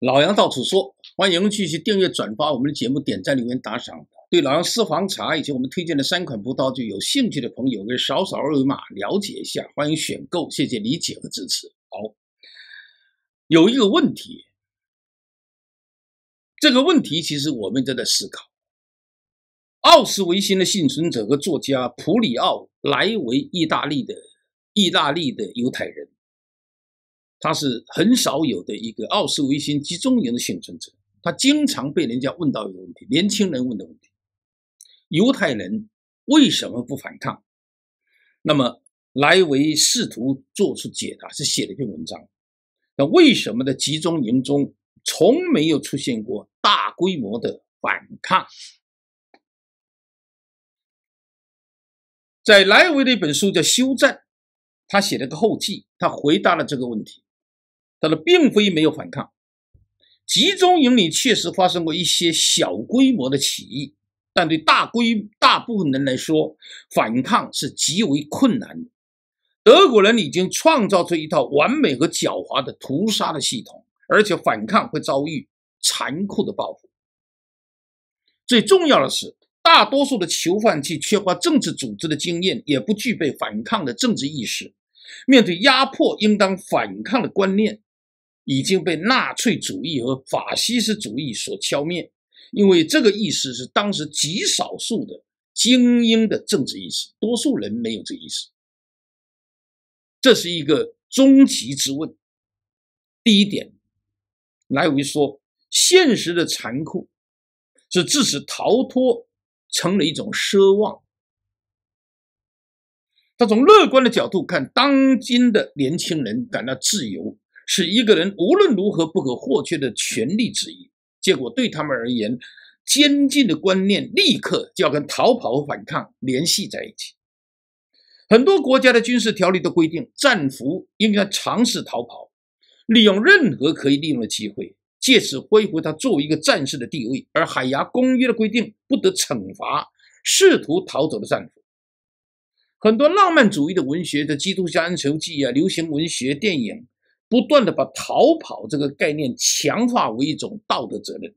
老杨到处说，欢迎继续订阅、转发我们的节目，点赞、留言、打赏。对老杨私房茶以及我们推荐的三款葡萄酒有兴趣的朋友，可以扫扫二维码了解一下，欢迎选购，谢谢理解和支持。好，有一个问题，这个问题其实我们正在思考。奥斯维辛的幸存者和作家普里奥莱维，意大利的意大利的犹太人。他是很少有的一个奥斯维辛集中营的幸存者，他经常被人家问到一个问题，年轻人问的问题：犹太人为什么不反抗？那么莱维试图做出解答，是写了一篇文章。那为什么在集中营中从没有出现过大规模的反抗？在莱维的一本书叫《休战》，他写了个后记，他回答了这个问题。但是，并非没有反抗。集中营里确实发生过一些小规模的起义，但对大规大部分人来说，反抗是极为困难的。德国人已经创造出一套完美和狡猾的屠杀的系统，而且反抗会遭遇残酷的报复。最重要的是，大多数的囚犯既缺乏政治组织的经验，也不具备反抗的政治意识，面对压迫应当反抗的观念。已经被纳粹主义和法西斯主义所消灭，因为这个意识是当时极少数的精英的政治意识，多数人没有这个意识。这是一个终极之问。第一点，莱维说，现实的残酷是致使逃脱成了一种奢望。他从乐观的角度看，当今的年轻人感到自由。是一个人无论如何不可或缺的权利之一。结果对他们而言，监禁的观念立刻就要跟逃跑、反抗联系在一起。很多国家的军事条例都规定，战俘应该尝试逃跑，利用任何可以利用的机会，借此恢复他作为一个战士的地位。而《海牙公约》的规定，不得惩罚试图逃走的战俘。很多浪漫主义的文学的《基督教恩仇记》啊，流行文学电影。不断的把逃跑这个概念强化为一种道德责任，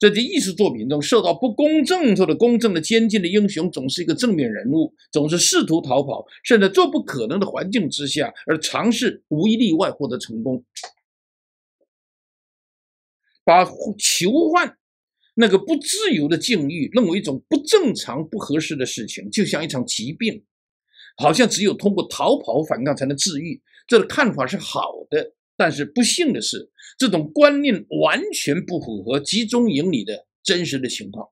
在这艺术作品中，受到不公正或者公正的监禁的英雄，总是一个正面人物，总是试图逃跑，甚至做不可能的环境之下而尝试，无一例外获得成功。把囚犯那个不自由的境遇，认为一种不正常、不合适的事情，就像一场疾病，好像只有通过逃跑、反抗才能治愈。这个看法是好的，但是不幸的是，这种观念完全不符合集中营里的真实的情况。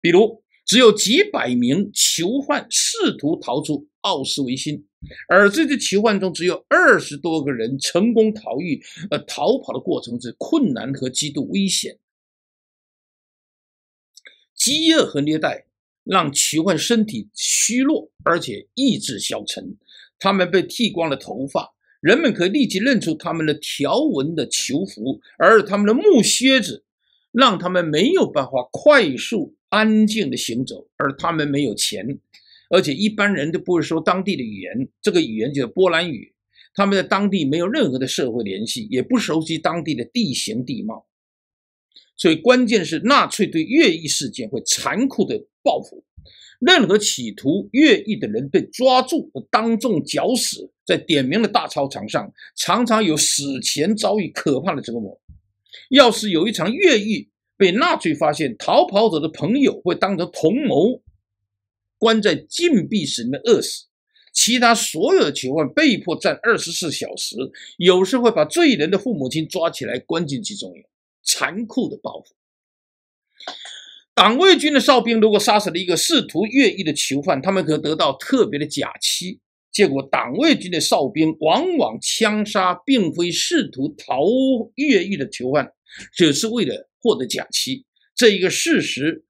比如，只有几百名囚犯试图逃出奥斯维辛，而这些囚犯中只有二十多个人成功逃狱。呃，逃跑的过程是困难和极度危险。饥饿和虐待让囚犯身体虚弱，而且意志消沉。他们被剃光了头发。人们可以立即认出他们的条纹的囚服，而他们的木靴子让他们没有办法快速安静的行走，而他们没有钱，而且一般人都不会说当地的语言，这个语言就是波兰语，他们在当地没有任何的社会联系，也不熟悉当地的地形地貌，所以关键是纳粹对越狱事件会残酷的报复。任何企图越狱的人被抓住，当众绞死在点名的大操场上，常常有死前遭遇可怕的折磨。要是有一场越狱被纳粹发现，逃跑者的朋友会当着同谋，关在禁闭室里面饿死；其他所有的囚犯被迫站二十四小时，有时会把罪人的父母亲抓起来关进集中营，残酷的报复。党卫军的哨兵如果杀死了一个试图越狱的囚犯，他们可得到特别的假期。结果，党卫军的哨兵往往枪杀并非试图逃越狱的囚犯，只是为了获得假期。这一个事实，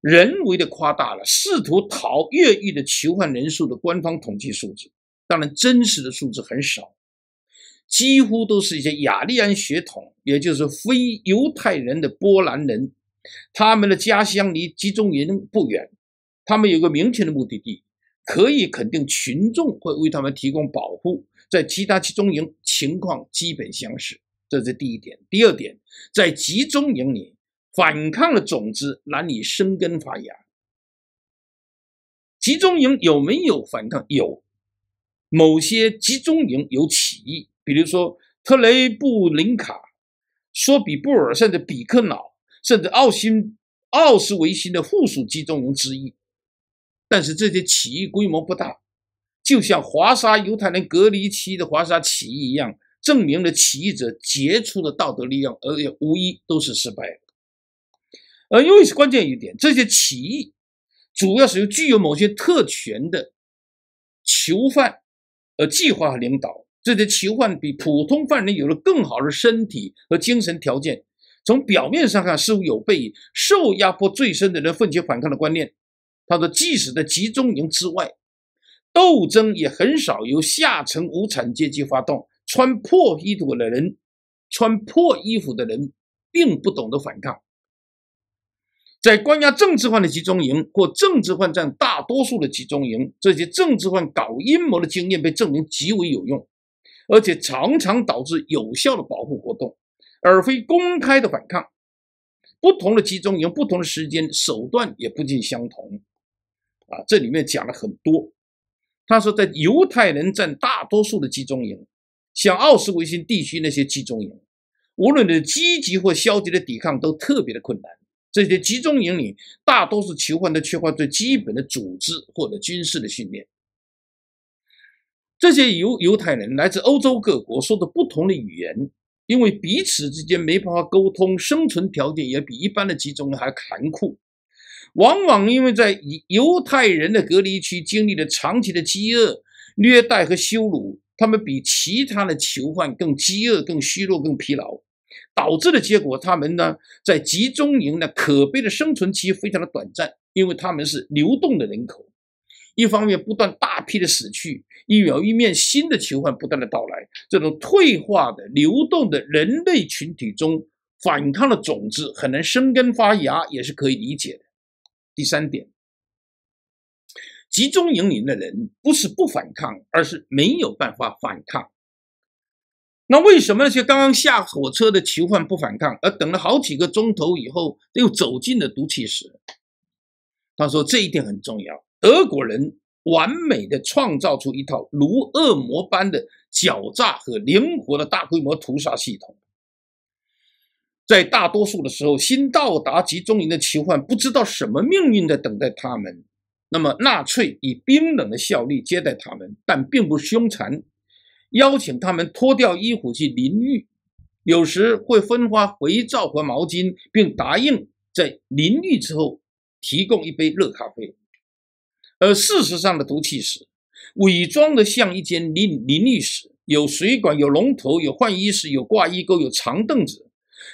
人为的夸大了试图逃越狱的囚犯人数的官方统计数字。当然，真实的数字很少，几乎都是一些雅利安血统，也就是非犹太人的波兰人。他们的家乡离集中营不远，他们有个明确的目的地，可以肯定群众会为他们提供保护。在其他集中营情况基本相似，这是第一点。第二点，在集中营里，反抗的种子难以生根发芽？集中营有没有反抗？有，某些集中营有起义，比如说特雷布林卡、索比布尔甚至比克瑙。甚至奥新奥斯维辛的附属集中营之一，但是这些起义规模不大，就像华沙犹太人隔离期的华沙起义一样，证明了起义者杰出的道德力量，而且无一都是失败的。而又是关键一点，这些起义主要是由具有某些特权的囚犯呃，计划和领导，这些囚犯比普通犯人有了更好的身体和精神条件。从表面上看，似乎有被受压迫最深的人奋起反抗的观念。他说，即使在集中营之外，斗争也很少由下层无产阶级发动。穿破衣服的人，穿破衣服的人并不懂得反抗。在关押政治犯的集中营或政治犯占大多数的集中营，这些政治犯搞阴谋的经验被证明极为有用，而且常常导致有效的保护活动。而非公开的反抗，不同的集中营、不同的时间、手段也不尽相同。啊，这里面讲了很多。他说，在犹太人占大多数的集中营，像奥斯维辛地区那些集中营，无论是积极或消极的抵抗都特别的困难。这些集中营里，大多数囚犯都缺乏最基本的组织或者军事的训练。这些犹犹太人来自欧洲各国，说的不同的语言。因为彼此之间没办法沟通，生存条件也比一般的集中营还残酷。往往因为在犹犹太人的隔离区经历了长期的饥饿、虐待和羞辱，他们比其他的囚犯更饥饿、更虚弱、更疲劳，导致的结果，他们呢在集中营呢可悲的生存期非常的短暂，因为他们是流动的人口。一方面不断大批的死去，一有一面新的囚犯不断的到来，这种退化的流动的人类群体中，反抗的种子很难生根发芽，也是可以理解的。第三点，集中营里的人不是不反抗，而是没有办法反抗。那为什么那些刚刚下火车的囚犯不反抗，而等了好几个钟头以后又走进了毒气室？他说这一点很重要。德国人完美的创造出一套如恶魔般的狡诈和灵活的大规模屠杀系统，在大多数的时候，新到达集中营的囚犯不知道什么命运在等待他们。那么，纳粹以冰冷的效率接待他们，但并不凶残，邀请他们脱掉衣服去淋浴，有时会分发肥皂和毛巾，并答应在淋浴之后提供一杯热咖啡。而事实上的毒气室，伪装的像一间淋淋浴室，有水管、有龙头、有换衣室、有挂衣钩、有长凳子。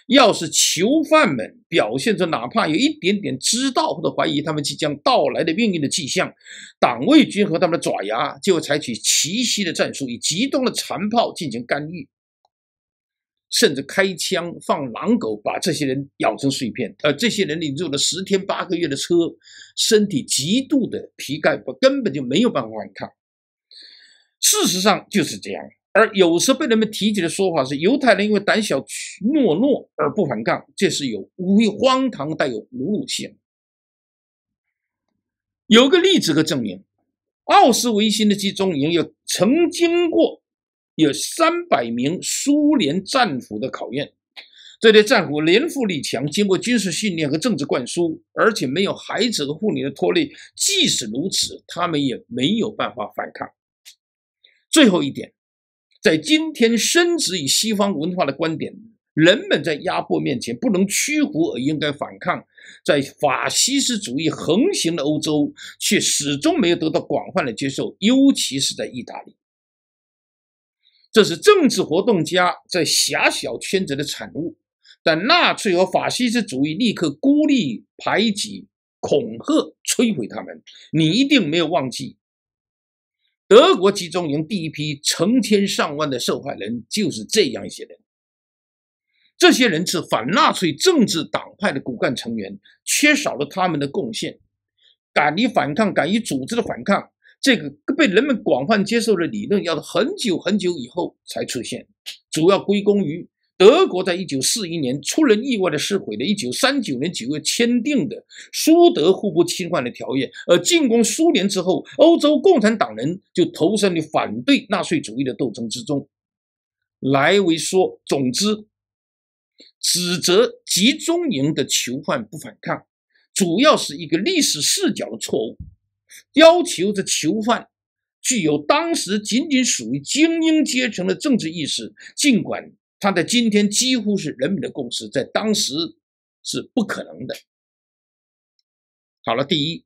要是囚犯们表现出哪怕有一点点知道或者怀疑他们即将到来的命运的迹象，党卫军和他们的爪牙就会采取奇袭的战术，以极端的残炮进行干预。甚至开枪放狼狗，把这些人咬成碎片。而这些人领住了十天八个月的车，身体极度的疲惫，不根本就没有办法反抗。事实上就是这样。而有时被人们提起的说法是犹太人因为胆小懦弱而不反抗，这是有无荒唐带有侮辱性。有个例子可证明：奥斯维辛的集中营有曾经过。有三百名苏联战俘的考验，这些战俘连复力强，经过军事训练和政治灌输，而且没有孩子的护理的拖累。即使如此，他们也没有办法反抗。最后一点，在今天，深植于西方文化的观点，人们在压迫面前不能屈服，而应该反抗。在法西斯主义横行的欧洲，却始终没有得到广泛的接受，尤其是在意大利。这是政治活动家在狭小圈子的产物，但纳粹和法西斯主义立刻孤立、排挤、恐吓、摧毁他们。你一定没有忘记，德国集中营第一批成千上万的受害人就是这样一些人。这些人是反纳粹政治党派的骨干成员，缺少了他们的贡献，敢于反抗、敢于组织的反抗。这个被人们广泛接受的理论，要很久很久以后才出现，主要归功于德国在1941年出人意外的撕毁了1939年9月签订的苏德互不侵犯的条约。而进攻苏联之后，欧洲共产党人就投身于反对纳粹主义的斗争之中。莱维说，总之，指责集中营的囚犯不反抗，主要是一个历史视角的错误。要求这囚犯具有当时仅仅属于精英阶层的政治意识，尽管他在今天几乎是人民的共识，在当时是不可能的。好了，第一，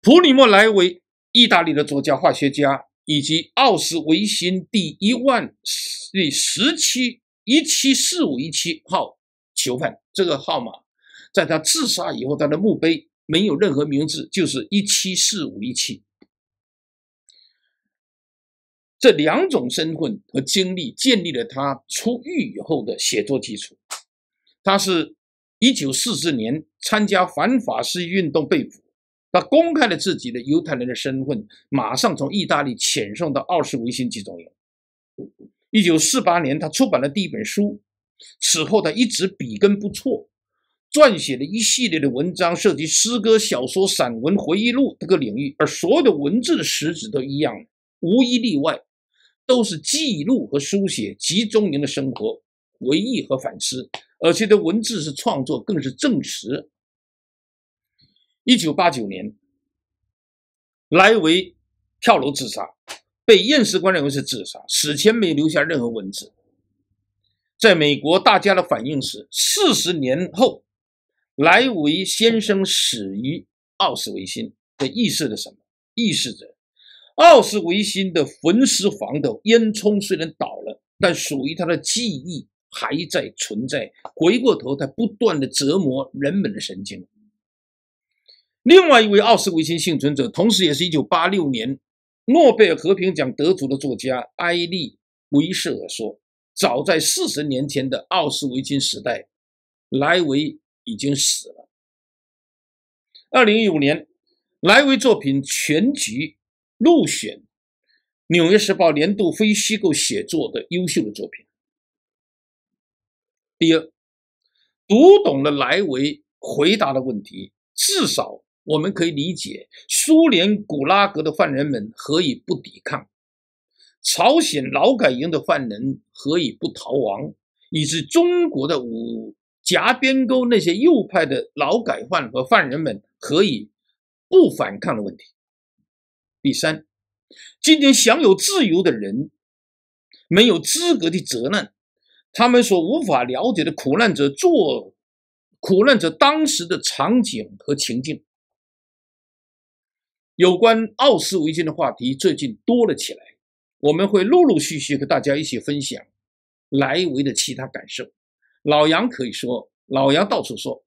普里莫·莱维，意大利的作家、化学家，以及奥斯维辛第一万第十七一七四五一七号囚犯，这个号码，在他自杀以后，他的墓碑。没有任何名字，就是一七四五一七。这两种身份和经历建立了他出狱以后的写作基础。他是一九四四年参加反法西运动被捕，他公开了自己的犹太人的身份，马上从意大利遣送到奥斯维辛集中营。一九四八年，他出版了第一本书，此后他一直笔耕不辍。撰写的一系列的文章涉及诗歌、小说、散文、回忆录这个领域，而所有的文字的实质都一样，无一例外，都是记录和书写集中营的生活回忆和反思，而且的文字是创作，更是证实。一九八九年，莱维跳楼自杀，被验尸官认为是自杀，死前没留下任何文字。在美国，大家的反应是四十年后。莱维先生死于奥斯维辛，这预示着什么？预示着奥斯维辛的焚尸房的烟囱虽然倒了，但属于他的记忆还在存在。回过头，他不断的折磨人们的神经。另外一位奥斯维辛幸存者，同时也是一九八六年诺贝尔和平奖得主的作家埃利·维舍尔说：“早在四十年前的奥斯维辛时代，莱维。”已经死了。二零一五年，莱维作品全集入选《纽约时报》年度非虚构写作的优秀的作品。第二，读懂了莱维回答的问题，至少我们可以理解苏联古拉格的犯人们何以不抵抗，朝鲜劳改营的犯人何以不逃亡，以及中国的五。夹边沟那些右派的劳改犯和犯人们可以不反抗的问题。第三，今天享有自由的人没有资格的责难他们所无法了解的苦难者，做苦难者当时的场景和情境。有关奥斯维辛的话题最近多了起来，我们会陆陆续续和大家一起分享莱维的其他感受。老杨可以说，老杨到处说。